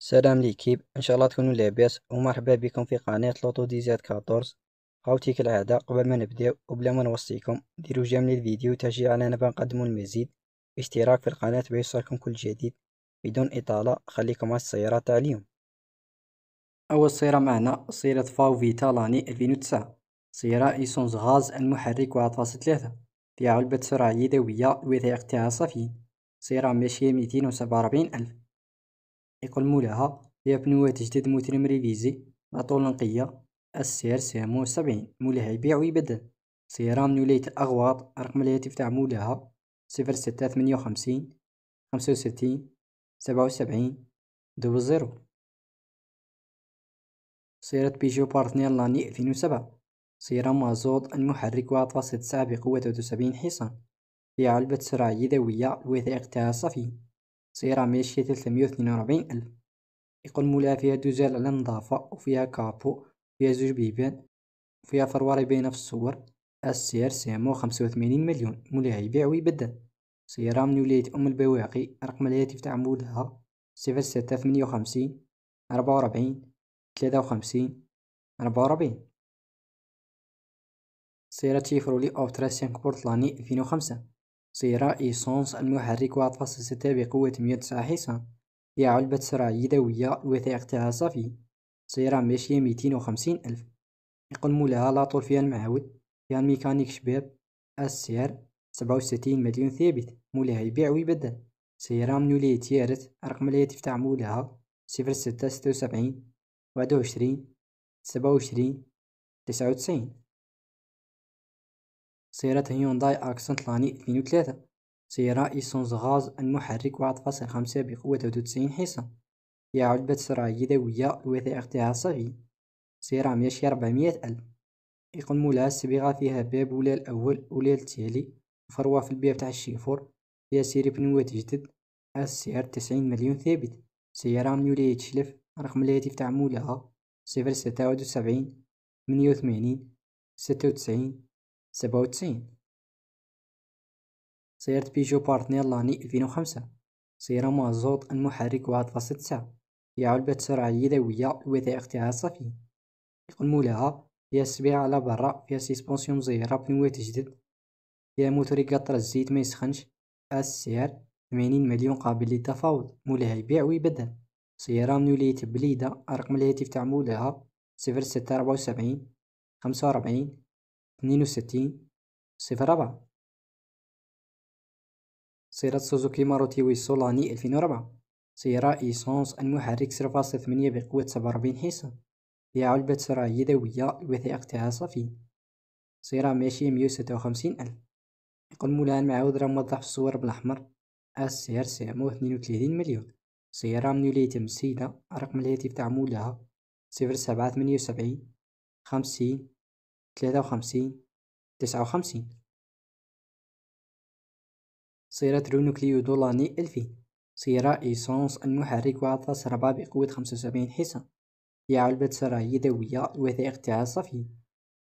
سلام ليكيب ان شاء الله تكونوا لاباس ومرحبا بكم في قناه لوطو ديزات 14 خاوتي كالعاده قبل ما نبداو وبلا ما نوصيكم ديروا جيم للفيديو تشجيع علينا نقدموا المزيد اشتراك في القناه باش يوصلكم كل جديد بدون اطاله خليكم على السياره تاع اليوم اول سياره معنا سياره فاو فيتا لاني 2009 سياره ايسونز غاز المحرك 1.3 فيها علبه سرعه يدويه وثائق تاع صافي سياره ماشيه 247 الف يقول مولاها يا بنوات جديد موتر مريليزي نقية السير سامو سبعين مولاها يبيع ويبدل سيارة من ولاية الأغواط رقم الهاتف تاع مولاها صفر ستة ثمانية وخمسين خمسة وستين سبعة وسبعين دو زيرو سيارة بيجو بارتنير لاني ألفين وسبعة سيارة مازوت المحرك واحد فاصل تسعة بقوة وسبعين حصان في علبة سرعة يدوية الوثائق تاعها صافية سيارة ماشية 342 ألف يقول مولاها فيها دوزال على النظافة وفيها كابو فيها زوج بيبان وفيها فروار باينة في الصور السعر سامو خمسة وثمانين مليون مولاها يبيع ويبدل سيارة من ولاية أم البواقي رقم الهاتف تاع مولاها صفر ستة ثمانية وخمسين أربعة وربعين ثلاثة وخمسين أربعة وربعين سيارة تشيفرولي أوترا سانك بورتلاني ألفين وخمسة صيرة إيسونس المحرك عطفة ستة بقوة مية تسعة حصان هي علبة سرعة يدوية الوثائق تاعها صافي صيرة ماشية ميتين وخمسين ألف يقدمو لها لاطول فيها المعاود فيها الميكانيك شباب السعر سبعة وستين مليون ثابت مولاها يبيع ويبدل سيارة من ولاية تيارت رقم الهاتف تاع مولاها صفر ستة ستة وسبعين واحد وعشرين سبعة وعشرين تسعة وتسعين سيارة هيونداي أكسنت لاني 2003 سيارة إيسونز غاز المحرك واحد فاصل خمسة بقوة تود وتسعين حصة هي علبة سرعة يدوية الوثائق تاعها صغير سيارة ماشية ربعمية ألف يقوم مولاها السبيغة فيها باب ولا الأول ولا التالي فروة في الباب تاع الشيفور هي سيري بنوات جدد السعر تسعين مليون ثابت سيارة من ولاية شلف رقم الهاتف تاع مولاها صفر ستة وسبعين ثمانية وثمانين ستة وتسعين سبعة وتسعين سيارة بيجو بارتنير لاني ألفين وخمسة سيارة مازوت المحرك واحد فاصل تسعة هي علبة سرعة يدوية وثائق تاعها صافي يقول مولاها هي السبيعة على برا هي سيسبونسيون مزيرة بنوة جدد هي موتور يقطر الزيت ما يسخنش السعر ثمانين مليون قابل للتفاوض مولاها يبيع ويبدل سيارة من ولاية بليدة رقم الهاتف تاع مولاها صفر ستة ربعة وسبعين خمسة وربعين اتنين وستين صفر أربعة سيارة سوزوكي ماروتي سولاني ألفين وربعة سيارة إيسونس المحرك صفر فاصل ثمانية بقوة سبعة وربعين حصة هي علبة سرعة يدوية وثائق تاعها صافي سيارة ماشية مية وستة وخمسين ألف يقول مولاها المعود راه موضح في الصور بالأحمر السعر سعمو اثنين وثلاثين مليون سيارة من ولاية مسيدة رقم الهاتف تاع مولاها صفر سبعة ثمانية وسبعين خمسين ثلاثة وخمسين تسعة وخمسين سيارة صيغة دولاني ألفي سيارة إيسونس المحرك وعطى سربا بقوة خمسة وسبعين حصة هي علبة سرعة يدوية الوثائق تاعها صافي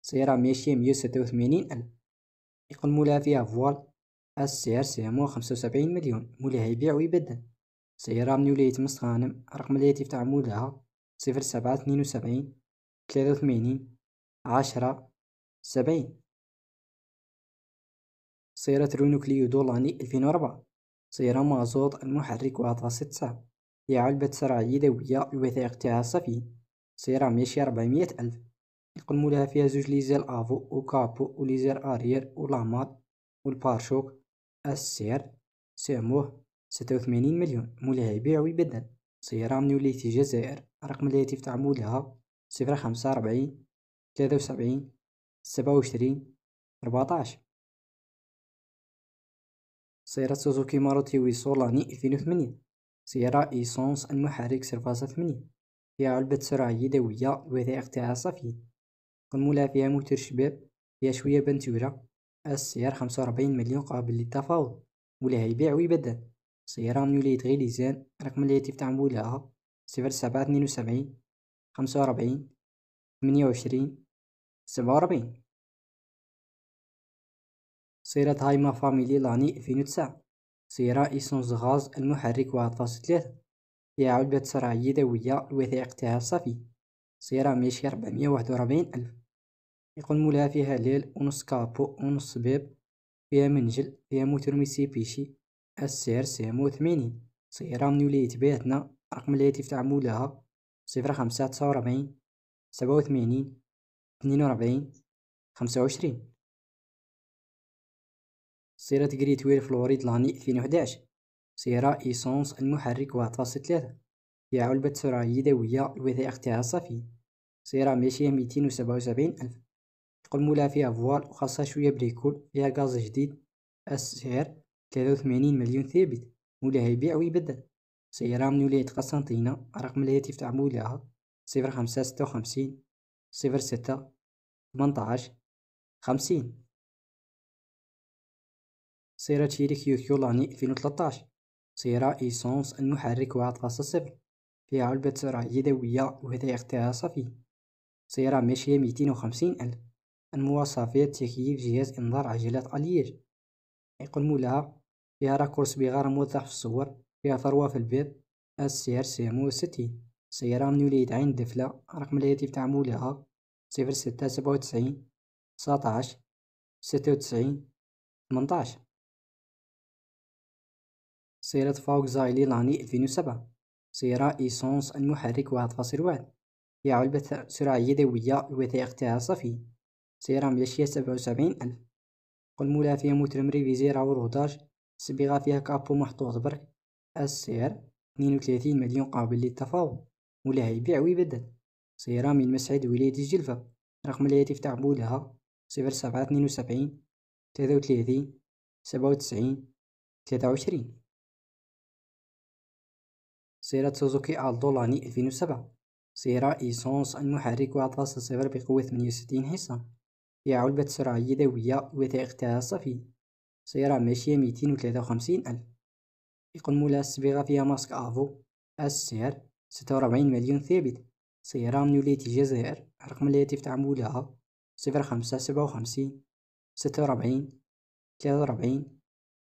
سيارة ماشية مية ستة وثمانين ألف يقل مولاها فيها فوال السعر سعمو خمسة وسبعين مليون مولاها يبيع ويبدل سيارة من ولاية مصغانم رقم الهاتف تاع مولاها صفر سبعة اثنين وسبعين ثلاثة وثمانين عشرة سبعين سيارة رونو دولاني ألفين وربعة سيارة مازوت المحرك وعطها ستة هي علبة سرعة يدوية الوثائق تاعها صافي سيارة ماشية ربعمية ألف يقلمو لها فيها زوج ليزر أفو وكابو وليزر أرير والعمار والبارشوك السعر سعموه ستة وثمانين مليون مولاها يبيع ويبدل سيارة من ولاية الجزائر رقم الهاتف تاع مولها صفر خمسة ربعين ثلاثة وسبعين سبعة وعشرين ربعطاش سيارة سوزوكي ماروتي ويسولاني ألفين وثمانية سيارة إيسونس المحرك سيرفازا ثمانية فيها علبة سرعة يدوية وثائق تاعها صافي قنمولها فيها موتور شباب فيها شوية بنتورة السيارة خمسة وربعين مليون قابل للتفاوض ولا يبيع ويبدل سيارة من ولاية غيليزان رقم الهاتف تاع مولها صفر سبعة اثنين وسبعين خمسة وربعين ثمانية وعشرين 47 سيرات هايما فاميلي لاني 2009 صيغة إيسونز غاز المحرك واحد فاصل ثلاثة هي علبة صراعية يدوية الوثائق تاعها صافي صيغة ماشي ربعمية واحد وربعين ألف يقول مولاها فيها ليل ونص كابو ونص باب فيها منجل فيها موتور ميسيبيشي السعر سهم ثمانين صيغة من ولاية بيتنا رقم الهاتف تاع مولاها صفر خمسة تسعة وربعين سبعة وثمانين اثنين وربعين خمسة وعشرين جريت ويل فلوريد لاني ألفين وحداش سيارة إيسونس المحرك فاصل ثلاثة هي علبة سرعة يدوية الوثائق تاعها صافي سيارة ماشية ميتين وسبعة وسبعين ألف تقول مولاها فيها فوال وخاصها شوية بريكول فيها غاز جديد السعر ثلاثة وثمانين مليون ثابت مولاها يبيع ويبدل سيارة من ولاية قسنطينة رقم الهاتف تاع مولاها صفر خمسة ستة وخمسين صفر ستة تمنتاش خمسين سيارة تشيري كيو كيو لاني ألفين تلطاش سيارة إيسونس المحرك واحد فاصل صفر فيها علبة سرعة يدوية وهدايا يختارها صافي سيارة ماشية ميتين وخمسين ألف المواصفات تكييف جهاز إنذار عجلات أليج يقول مولاها فيها راكورس بغار موضح في الصور فيها ثروة في البيض السعر سيمو ستين سيارة من وليد عين الدفلة رقم الهاتف تاع مولاها صفر ستة سبعة وتسعين تسعطاش ستة وتسعين تمنطاش سيارة فوق زايلي لاني ألفين وسبعة سيارة إيسونس المحرك واحد فاصل واحد هي علبة سرعة يدوية الوثائق تاعها صافي سيارة ميلاشية سبعة وسبعين ألف قل فيها موتر مريفيزي راهو روطاج الصبيغة فيها كابو محطوط برك السعر اثنين وثلاثين مليون قابل للتفاوض ولا هيبيع ويبدل سي رامي المسعد ولاية جلفة رقم الهاتف تاع بولها صفر سبعة اثنين وسبعين ثلاثة وثلاثين سبعة وتسعين ثلاثة وعشرين سيارة سوزوكي الدولاني لاني ألفين وسبعة سيارة إيسونس المحرك واحد فاصل صفر بقوة ثمانية وستين حصة هي علبة سرعة يدوية وثائق تاعها صافي سيارة ماشية ميتين وثلاثة وخمسين ألف يقول لها الصبيغة فيها ماسك أفو السعر ستة وربعين مليون ثابت سيارة من ولاية الجزائر رقم الهاتف تاع مولاها صفر خمسة سبعة وخمسين ستة وربعين ثلاثة وربعين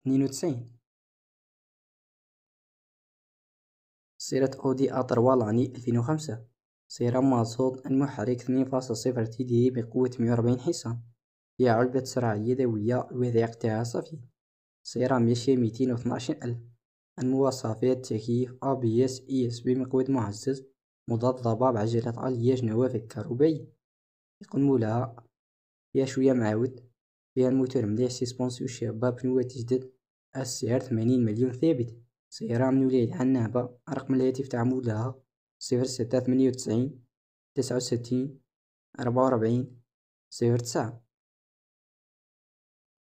اثنين وتسعين سيارة أودي أطروال لاني ألفين وخمسة سيارة مازوت المحرك اثنين فاصل صفر تي دي بقوة مية وربعين حصان هي علبة سرعة يدوية الوثائق تاعها صافي سيارة ماشية ميتين وثناشر ألف المواصفات تكييف ABS ESP مقود معزز مضاد ضباب عجلة ألياج نوافذ كهربائية القنبلة فيها شوية معاود فيها الموتور مليح سيسبونسيو شابة بنوة جدد السعر ثمانين مليون ثابت سيارة من ولاية عنابة رقم الهاتف تاع مولاها صفر ستة ثمانية وتسعين تسعة وستين أربعة وربعين صفر تسعة